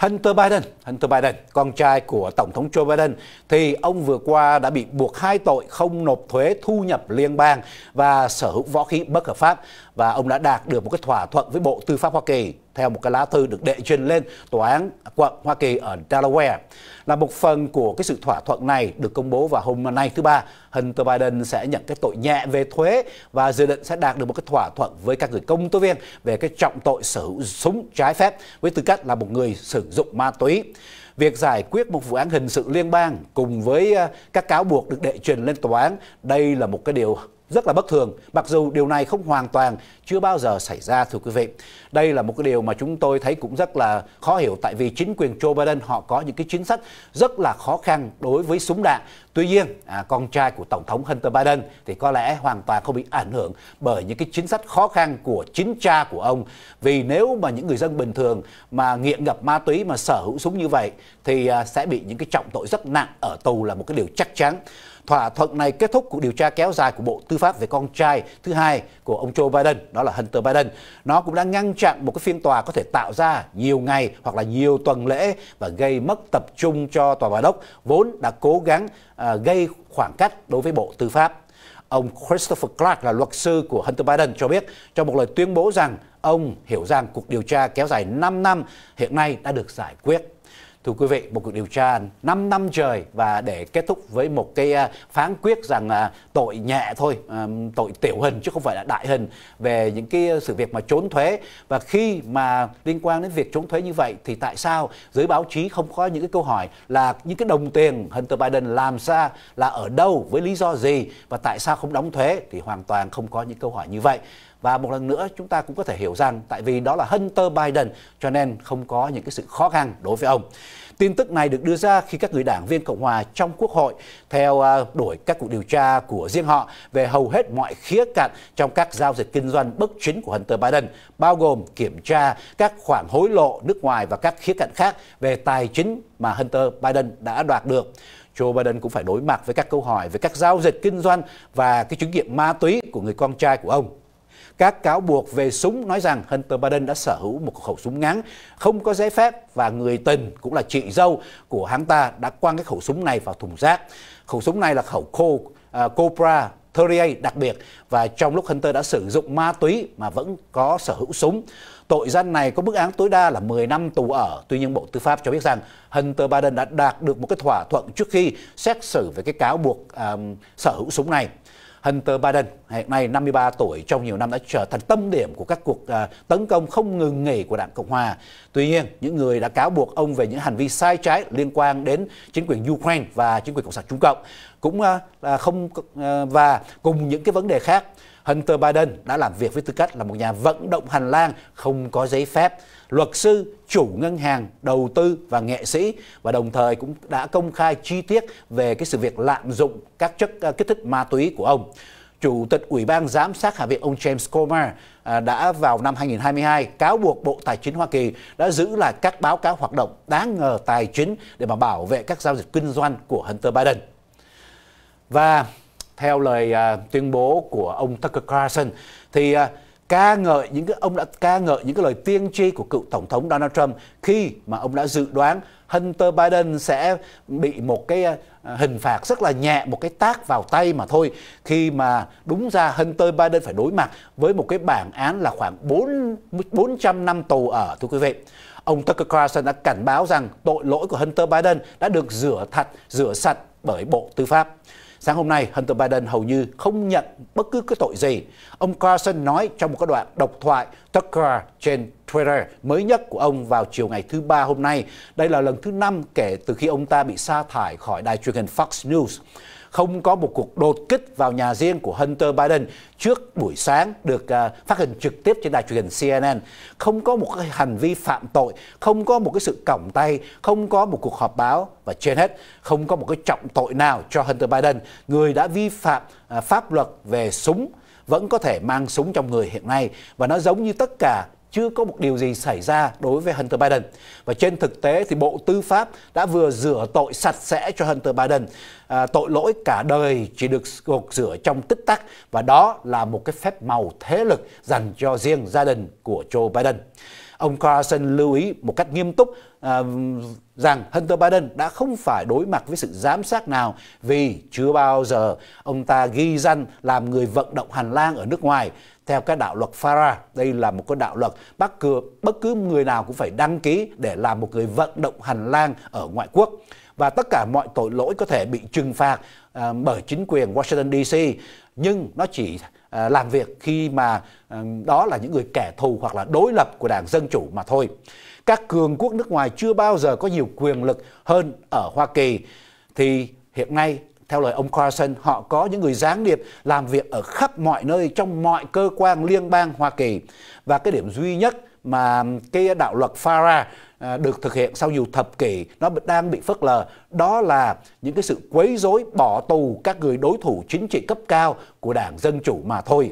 Hunter Biden, Hunter Biden, con trai của Tổng thống Joe Biden, thì ông vừa qua đã bị buộc hai tội không nộp thuế thu nhập liên bang và sở hữu võ khí bất hợp pháp và ông đã đạt được một cái thỏa thuận với Bộ Tư pháp Hoa Kỳ theo một cái lá thư được đệ trình lên tòa án quận Hoa Kỳ ở Delaware. Là một phần của cái sự thỏa thuận này được công bố vào hôm nay thứ ba, Hunter Biden sẽ nhận cái tội nhẹ về thuế và dự định sẽ đạt được một cái thỏa thuận với các người công tố viên về cái trọng tội sở hữu súng trái phép với tư cách là một người sử dụng ma túy việc giải quyết một vụ án hình sự liên bang cùng với ờ, các cáo buộc được đệ trình lên tòa án đây là một cái điều rất là bất thường, mặc dù điều này không hoàn toàn chưa bao giờ xảy ra thưa quý vị. Đây là một cái điều mà chúng tôi thấy cũng rất là khó hiểu tại vì chính quyền Joe Biden họ có những cái chính sách rất là khó khăn đối với súng đạn. Tuy nhiên, à, con trai của Tổng thống Hunter Biden thì có lẽ hoàn toàn không bị ảnh hưởng bởi những cái chính sách khó khăn của chính cha của ông. Vì nếu mà những người dân bình thường mà nghiện ngập ma túy mà sở hữu súng như vậy thì à, sẽ bị những cái trọng tội rất nặng ở tù là một cái điều chắc chắn. Thỏa thuận này kết thúc cuộc điều tra kéo dài của Bộ Tư pháp về con trai thứ hai của ông Joe Biden, đó là Hunter Biden. Nó cũng đã ngăn chặn một cái phiên tòa có thể tạo ra nhiều ngày hoặc là nhiều tuần lễ và gây mất tập trung cho tòa bà đốc vốn đã cố gắng à, gây khoảng cách đối với Bộ Tư pháp. Ông Christopher Clark là luật sư của Hunter Biden cho biết trong một lời tuyên bố rằng ông hiểu rằng cuộc điều tra kéo dài 5 năm hiện nay đã được giải quyết. Thưa quý vị, một cuộc điều tra 5 năm trời và để kết thúc với một cái à, phán quyết rằng à, tội nhẹ thôi, à, tội tiểu hình chứ không phải là đại hình về những cái sự việc mà trốn thuế. Và khi mà liên quan đến việc trốn thuế như vậy thì tại sao giới báo chí không có những cái câu hỏi là những cái đồng tiền Hunter Biden làm ra là ở đâu với lý do gì và tại sao không đóng thuế thì hoàn toàn không có những câu hỏi như vậy. Và một lần nữa chúng ta cũng có thể hiểu rằng tại vì đó là Hunter Biden cho nên không có những cái sự khó khăn đối với ông. Tin tức này được đưa ra khi các người đảng viên Cộng hòa trong Quốc hội theo à, đuổi các cuộc điều tra của riêng họ về hầu hết mọi khía cạnh trong các giao dịch kinh doanh bất chính của Hunter Biden, bao gồm kiểm tra các khoản hối lộ nước ngoài và các khía cạnh khác về tài chính mà Hunter Biden đã đoạt được. Joe Biden cũng phải đối mặt với các câu hỏi về các giao dịch kinh doanh và cái chứng nghiệm ma túy của người con trai của ông các cáo buộc về súng nói rằng Hunter Biden đã sở hữu một khẩu súng ngắn không có giấy phép và người tình cũng là chị dâu của hắn ta đã quăng cái khẩu súng này vào thùng rác. Khẩu súng này là khẩu cô uh, Cobra 38 à, đặc biệt và trong lúc Hunter đã sử dụng ma túy mà vẫn có sở hữu súng. Tội danh này có mức án tối đa là 10 năm tù ở. Tuy nhiên Bộ Tư pháp cho biết rằng Hunter Biden đã đạt được một cái thỏa thuận trước khi xét xử về cái cáo buộc um, sở hữu súng này. Hunter Biden hiện nay 53 tuổi trong nhiều năm đã trở thành tâm điểm của các cuộc à, tấn công không ngừng nghỉ của Đảng Cộng Hòa. Tuy nhiên, những người đã cáo buộc ông về những hành vi sai trái liên quan đến chính quyền Ukraine và chính quyền Cộng sản Trung Cộng cũng à, là không à, và cùng những cái vấn đề khác. Hunter Biden đã làm việc với tư cách là một nhà vận động hành lang không có giấy phép, luật sư, chủ ngân hàng, đầu tư và nghệ sĩ và đồng thời cũng đã công khai chi tiết về cái sự việc lạm dụng các chất kích thích ma túy của ông. Chủ tịch Ủy ban Giám sát Hạ viện ông James Comer à, đã vào năm 2022 cáo buộc Bộ Tài chính Hoa Kỳ đã giữ lại các báo cáo hoạt động đáng ngờ tài chính để mà bảo vệ các giao dịch kinh doanh của Hunter Biden. Và theo lời à, tuyên bố của ông Tucker Carlson thì à, ca ngợi những cái ông đã ca ngợi những cái lời tiên tri của cựu tổng thống Donald Trump khi mà ông đã dự đoán Hunter Biden sẽ bị một cái À, hình phạt rất là nhẹ một cái tác vào tay mà thôi khi mà đúng ra Hunter Biden phải đối mặt với một cái bản án là khoảng 4 400 năm tù ở thưa quý vị. Ông Tucker Carlson đã cảnh báo rằng tội lỗi của Hunter Biden đã được rửa thật, rửa sạch bởi Bộ Tư pháp. Sáng hôm nay, Hunter Biden hầu như không nhận bất cứ cái tội gì. Ông Carson nói trong một cái đoạn độc thoại Tucker trên Twitter mới nhất của ông vào chiều ngày thứ ba hôm nay. Đây là lần thứ năm kể từ khi ông ta bị sa thải khỏi đài truyền hình Fox News không có một cuộc đột kích vào nhà riêng của Hunter Biden trước buổi sáng được à, phát hình trực tiếp trên đài truyền hình CNN, không có một cái hành vi phạm tội, không có một cái sự còng tay, không có một cuộc họp báo và trên hết không có một cái trọng tội nào cho Hunter Biden, người đã vi phạm à, pháp luật về súng vẫn có thể mang súng trong người hiện nay và nó giống như tất cả chưa có một điều gì xảy ra đối với Hunter Biden. Và trên thực tế thì Bộ Tư pháp đã vừa rửa tội sạch sẽ cho Hunter Biden. À, tội lỗi cả đời chỉ được gột rửa trong tích tắc và đó là một cái phép màu thế lực dành cho riêng gia đình của Joe Biden. Ông Carson lưu ý một cách nghiêm túc à, rằng Hunter Biden đã không phải đối mặt với sự giám sát nào vì chưa bao giờ ông ta ghi danh làm người vận động hành lang ở nước ngoài theo cái đạo luật FARA. Đây là một cái đạo luật bất cứ bất cứ người nào cũng phải đăng ký để làm một người vận động hành lang ở ngoại quốc và tất cả mọi tội lỗi có thể bị trừng phạt à, bởi chính quyền Washington DC nhưng nó chỉ à, làm việc khi mà à, đó là những người kẻ thù hoặc là đối lập của đảng dân chủ mà thôi. Các cường quốc nước ngoài chưa bao giờ có nhiều quyền lực hơn ở Hoa Kỳ. Thì hiện nay theo lời ông Carson, họ có những người gián điệp làm việc ở khắp mọi nơi trong mọi cơ quan liên bang Hoa Kỳ. Và cái điểm duy nhất mà cái đạo luật FARA À, được thực hiện sau nhiều thập kỷ nó đang bị phớt lờ đó là những cái sự quấy rối bỏ tù các người đối thủ chính trị cấp cao của đảng dân chủ mà thôi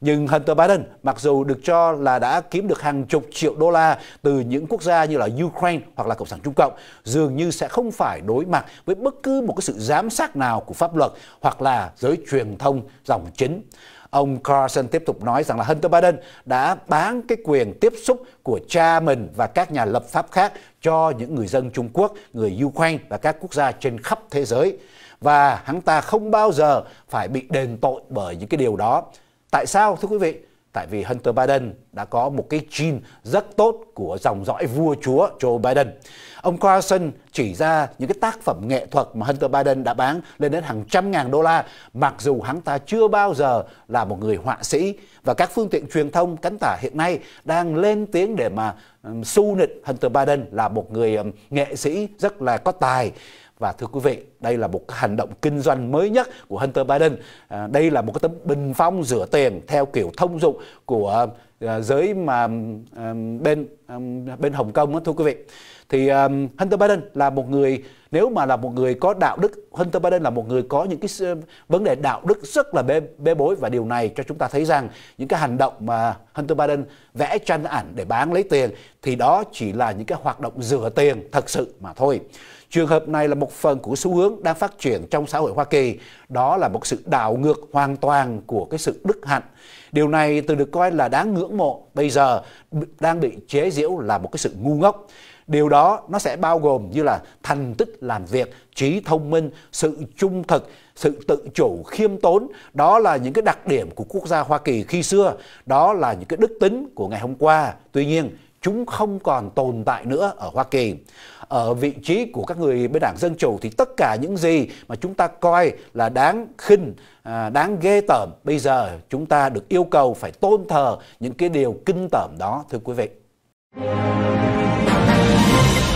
nhưng Hunter Biden mặc dù được cho là đã kiếm được hàng chục triệu đô la từ những quốc gia như là Ukraine hoặc là Cộng sản Trung Cộng dường như sẽ không phải đối mặt với bất cứ một cái sự giám sát nào của pháp luật hoặc là giới truyền thông dòng chính Ông Carson tiếp tục nói rằng là Hunter Biden đã bán cái quyền tiếp xúc của cha mình và các nhà lập pháp khác cho những người dân Trung Quốc, người Ukraine và các quốc gia trên khắp thế giới. Và hắn ta không bao giờ phải bị đền tội bởi những cái điều đó. Tại sao thưa quý vị? tại vì Hunter Biden đã có một cái gene rất tốt của dòng dõi vua chúa Joe Biden. Ông Carlson chỉ ra những cái tác phẩm nghệ thuật mà Hunter Biden đã bán lên đến hàng trăm ngàn đô la, mặc dù hắn ta chưa bao giờ là một người họa sĩ và các phương tiện truyền thông cánh tả hiện nay đang lên tiếng để mà su nịnh Hunter Biden là một người nghệ sĩ rất là có tài và thưa quý vị, đây là một cái hành động kinh doanh mới nhất của Hunter Biden. À, đây là một cái tấm bình phong rửa tiền theo kiểu thông dụng của à, giới mà à, bên bên Hồng Kông đó thưa quý vị thì um, Hunter Biden là một người nếu mà là một người có đạo đức Hunter Biden là một người có những cái um, vấn đề đạo đức rất là bê, bê bối và điều này cho chúng ta thấy rằng những cái hành động mà Hunter Biden vẽ tranh ảnh để bán lấy tiền thì đó chỉ là những cái hoạt động rửa tiền thật sự mà thôi. Trường hợp này là một phần của xu hướng đang phát triển trong xã hội Hoa Kỳ, đó là một sự đảo ngược hoàn toàn của cái sự đức hạnh. Điều này từ được coi là đáng ngưỡng mộ, bây giờ đang bị chế giễu là một cái sự ngu ngốc. Điều đó nó sẽ bao gồm như là thành tích làm việc, trí thông minh, sự trung thực, sự tự chủ, khiêm tốn. Đó là những cái đặc điểm của quốc gia Hoa Kỳ khi xưa. Đó là những cái đức tính của ngày hôm qua. Tuy nhiên, chúng không còn tồn tại nữa ở Hoa Kỳ. Ở vị trí của các người bên đảng Dân Chủ thì tất cả những gì mà chúng ta coi là đáng khinh, à, đáng ghê tởm, bây giờ chúng ta được yêu cầu phải tôn thờ những cái điều kinh tởm đó, thưa quý vị. Thank you.